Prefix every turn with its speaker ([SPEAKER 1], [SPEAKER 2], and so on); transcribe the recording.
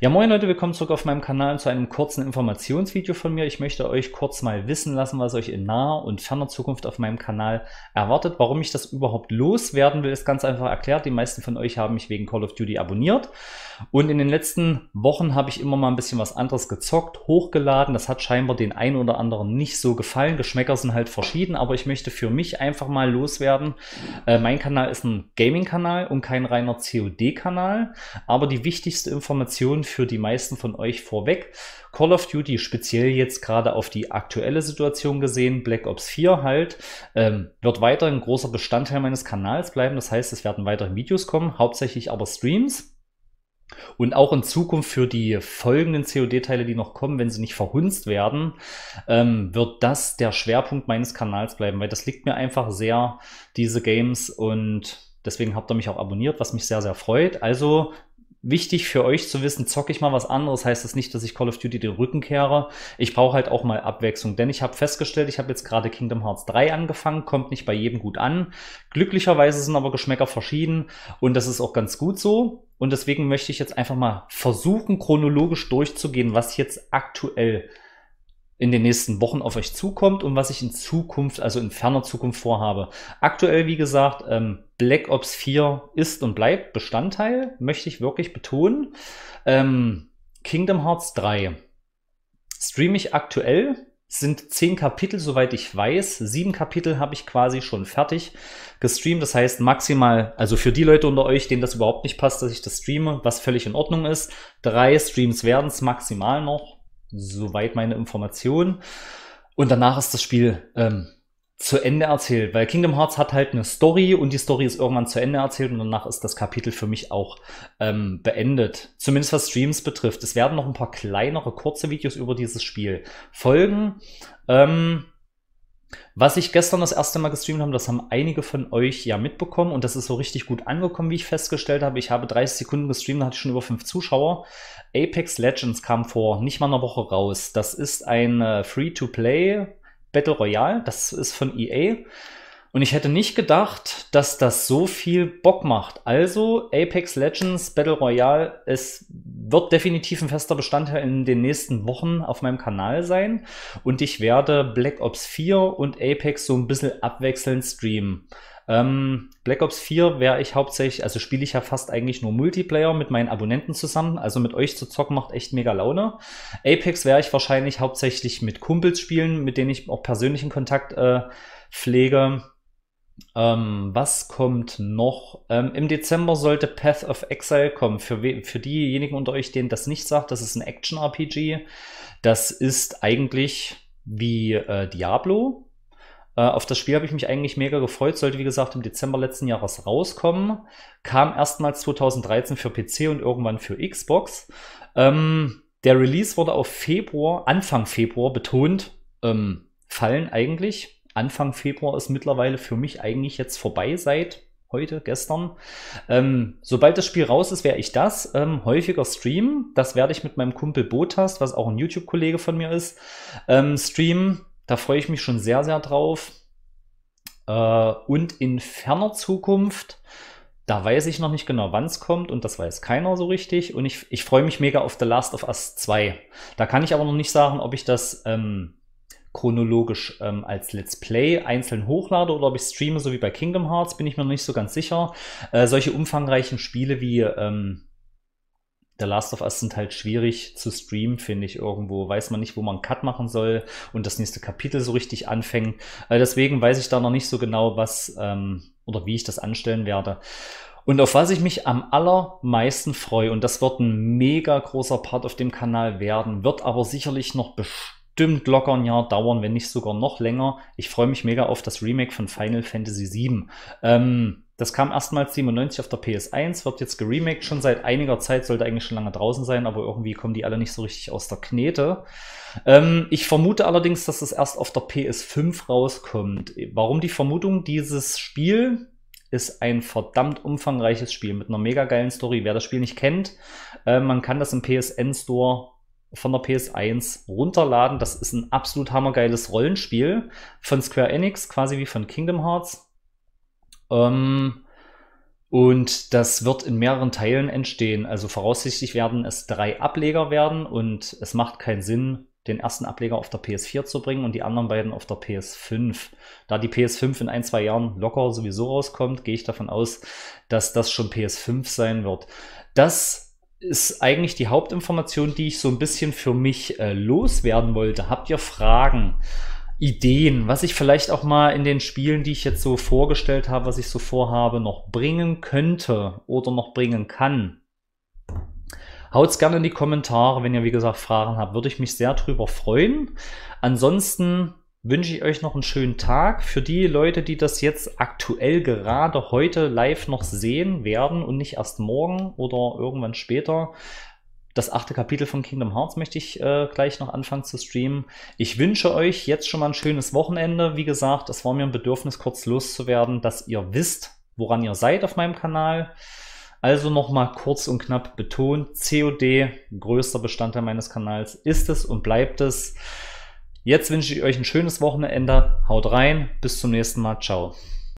[SPEAKER 1] Ja, moin Leute, willkommen zurück auf meinem Kanal zu einem kurzen Informationsvideo von mir. Ich möchte euch kurz mal wissen lassen, was euch in naher und ferner Zukunft auf meinem Kanal erwartet. Warum ich das überhaupt loswerden will, ist ganz einfach erklärt. Die meisten von euch haben mich wegen Call of Duty abonniert und in den letzten Wochen habe ich immer mal ein bisschen was anderes gezockt, hochgeladen. Das hat scheinbar den einen oder anderen nicht so gefallen. Geschmäcker sind halt verschieden, aber ich möchte für mich einfach mal loswerden. Äh, mein Kanal ist ein Gaming-Kanal und kein reiner COD-Kanal, aber die wichtigste Information für die meisten von euch vorweg. Call of Duty speziell jetzt gerade auf die aktuelle Situation gesehen, Black Ops 4 halt, ähm, wird weiterhin großer Bestandteil meines Kanals bleiben. Das heißt, es werden weitere Videos kommen, hauptsächlich aber Streams. Und auch in Zukunft für die folgenden COD-Teile, die noch kommen, wenn sie nicht verhunzt werden, ähm, wird das der Schwerpunkt meines Kanals bleiben, weil das liegt mir einfach sehr, diese Games. Und deswegen habt ihr mich auch abonniert, was mich sehr, sehr freut. Also wichtig für euch zu wissen, zocke ich mal was anderes, heißt das nicht, dass ich Call of Duty den Rücken kehre. Ich brauche halt auch mal Abwechslung, denn ich habe festgestellt, ich habe jetzt gerade Kingdom Hearts 3 angefangen, kommt nicht bei jedem gut an. Glücklicherweise sind aber Geschmäcker verschieden und das ist auch ganz gut so. Und deswegen möchte ich jetzt einfach mal versuchen, chronologisch durchzugehen, was jetzt aktuell in den nächsten Wochen auf euch zukommt und was ich in Zukunft, also in ferner Zukunft vorhabe. Aktuell, wie gesagt, ähm, Black Ops 4 ist und bleibt Bestandteil, möchte ich wirklich betonen. Ähm, Kingdom Hearts 3 streame ich aktuell, sind zehn Kapitel, soweit ich weiß. Sieben Kapitel habe ich quasi schon fertig gestreamt. Das heißt maximal, also für die Leute unter euch, denen das überhaupt nicht passt, dass ich das streame, was völlig in Ordnung ist, drei Streams werden es maximal noch soweit meine Informationen. Und danach ist das Spiel ähm, zu Ende erzählt, weil Kingdom Hearts hat halt eine Story und die Story ist irgendwann zu Ende erzählt und danach ist das Kapitel für mich auch ähm, beendet. Zumindest was Streams betrifft. Es werden noch ein paar kleinere, kurze Videos über dieses Spiel folgen. Ähm, was ich gestern das erste Mal gestreamt habe, das haben einige von euch ja mitbekommen und das ist so richtig gut angekommen, wie ich festgestellt habe. Ich habe 30 Sekunden gestreamt, da hatte ich schon über 5 Zuschauer. Apex Legends kam vor nicht mal einer Woche raus. Das ist ein äh, Free-to-Play Battle Royale, das ist von EA. Und ich hätte nicht gedacht, dass das so viel Bock macht. Also Apex Legends Battle Royale, ist wird definitiv ein fester Bestandteil in den nächsten Wochen auf meinem Kanal sein. Und ich werde Black Ops 4 und Apex so ein bisschen abwechselnd streamen. Ähm, Black Ops 4 wäre ich hauptsächlich, also spiele ich ja fast eigentlich nur Multiplayer mit meinen Abonnenten zusammen. Also mit euch zu zocken macht echt mega Laune. Apex wäre ich wahrscheinlich hauptsächlich mit Kumpels spielen, mit denen ich auch persönlichen Kontakt äh, pflege. Ähm, was kommt noch? Ähm, Im Dezember sollte Path of Exile kommen. Für, für diejenigen unter euch, denen das nicht sagt, das ist ein Action-RPG. Das ist eigentlich wie äh, Diablo. Äh, auf das Spiel habe ich mich eigentlich mega gefreut. Sollte, wie gesagt, im Dezember letzten Jahres rauskommen. Kam erstmals 2013 für PC und irgendwann für Xbox. Ähm, der Release wurde auf Februar, Anfang Februar betont, ähm, fallen eigentlich. Anfang Februar ist mittlerweile für mich eigentlich jetzt vorbei seit heute, gestern. Ähm, sobald das Spiel raus ist, werde ich das ähm, häufiger streamen. Das werde ich mit meinem Kumpel Botast, was auch ein YouTube-Kollege von mir ist, ähm, streamen. Da freue ich mich schon sehr, sehr drauf. Äh, und in ferner Zukunft, da weiß ich noch nicht genau, wann es kommt und das weiß keiner so richtig. Und ich, ich freue mich mega auf The Last of Us 2. Da kann ich aber noch nicht sagen, ob ich das... Ähm, chronologisch ähm, als Let's Play einzeln hochlade oder ob ich streame, so wie bei Kingdom Hearts, bin ich mir noch nicht so ganz sicher. Äh, solche umfangreichen Spiele wie ähm, The Last of Us sind halt schwierig zu streamen, finde ich irgendwo. Weiß man nicht, wo man einen Cut machen soll und das nächste Kapitel so richtig anfängt. Äh, deswegen weiß ich da noch nicht so genau, was ähm, oder wie ich das anstellen werde. Und auf was ich mich am allermeisten freue, und das wird ein mega großer Part auf dem Kanal werden, wird aber sicherlich noch bestimmt bestimmt locker ein Jahr dauern, wenn nicht sogar noch länger. Ich freue mich mega auf das Remake von Final Fantasy VII. Ähm, das kam erstmals 97 auf der PS1, wird jetzt geremaked, schon seit einiger Zeit, sollte eigentlich schon lange draußen sein, aber irgendwie kommen die alle nicht so richtig aus der Knete. Ähm, ich vermute allerdings, dass es erst auf der PS5 rauskommt. Warum die Vermutung? Dieses Spiel ist ein verdammt umfangreiches Spiel mit einer mega geilen Story. Wer das Spiel nicht kennt, äh, man kann das im PSN Store von der PS1 runterladen. Das ist ein absolut hammergeiles Rollenspiel von Square Enix, quasi wie von Kingdom Hearts. Ähm, und das wird in mehreren Teilen entstehen. Also voraussichtlich werden es drei Ableger werden und es macht keinen Sinn, den ersten Ableger auf der PS4 zu bringen und die anderen beiden auf der PS5. Da die PS5 in ein, zwei Jahren locker sowieso rauskommt, gehe ich davon aus, dass das schon PS5 sein wird. Das ist eigentlich die Hauptinformation, die ich so ein bisschen für mich äh, loswerden wollte. Habt ihr Fragen, Ideen, was ich vielleicht auch mal in den Spielen, die ich jetzt so vorgestellt habe, was ich so vorhabe, noch bringen könnte oder noch bringen kann? Haut es gerne in die Kommentare, wenn ihr wie gesagt Fragen habt, würde ich mich sehr drüber freuen. Ansonsten wünsche ich euch noch einen schönen Tag. Für die Leute, die das jetzt aktuell gerade heute live noch sehen werden und nicht erst morgen oder irgendwann später, das achte Kapitel von Kingdom Hearts möchte ich äh, gleich noch anfangen zu streamen. Ich wünsche euch jetzt schon mal ein schönes Wochenende. Wie gesagt, es war mir ein Bedürfnis, kurz loszuwerden, dass ihr wisst, woran ihr seid auf meinem Kanal. Also nochmal kurz und knapp betont, COD, größter Bestandteil meines Kanals, ist es und bleibt es. Jetzt wünsche ich euch ein schönes Wochenende. Haut rein. Bis zum nächsten Mal. Ciao.